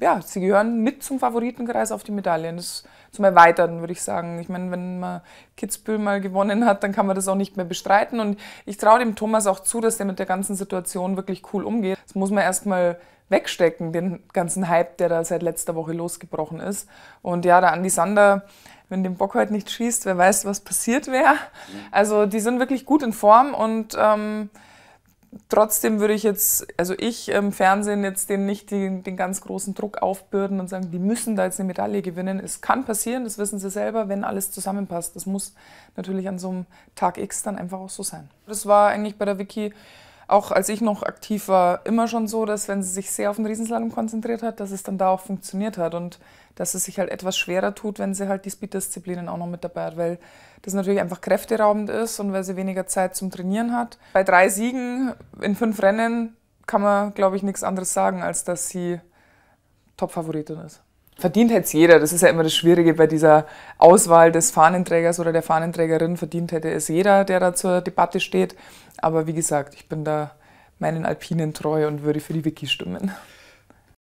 ja, sie gehören mit zum Favoritenkreis auf die Medaillen. Das zum Erweitern, würde ich sagen. Ich meine, wenn man Kitzbühel mal gewonnen hat, dann kann man das auch nicht mehr bestreiten. Und ich traue dem Thomas auch zu, dass der mit der ganzen Situation wirklich cool umgeht. Das muss man erstmal wegstecken, den ganzen Hype, der da seit letzter Woche losgebrochen ist. Und ja, der Andi Sander, wenn dem Bock heute nicht schießt, wer weiß, was passiert wäre. Also die sind wirklich gut in Form und ähm, Trotzdem würde ich jetzt, also ich im Fernsehen jetzt den nicht den, den ganz großen Druck aufbürden und sagen, die müssen da jetzt eine Medaille gewinnen. Es kann passieren, das wissen sie selber, wenn alles zusammenpasst. Das muss natürlich an so einem Tag X dann einfach auch so sein. Das war eigentlich bei der Wiki auch als ich noch aktiv war, immer schon so, dass wenn sie sich sehr auf den Riesenslalom konzentriert hat, dass es dann da auch funktioniert hat und dass es sich halt etwas schwerer tut, wenn sie halt die Speed-Disziplinen auch noch mit dabei hat, weil das natürlich einfach kräfteraubend ist und weil sie weniger Zeit zum Trainieren hat. Bei drei Siegen in fünf Rennen kann man, glaube ich, nichts anderes sagen, als dass sie Top-Favoritin ist verdient hätte es jeder. Das ist ja immer das Schwierige bei dieser Auswahl des Fahnenträgers oder der Fahnenträgerin. Verdient hätte es jeder, der da zur Debatte steht. Aber wie gesagt, ich bin da meinen Alpinen treu und würde für die Wiki stimmen.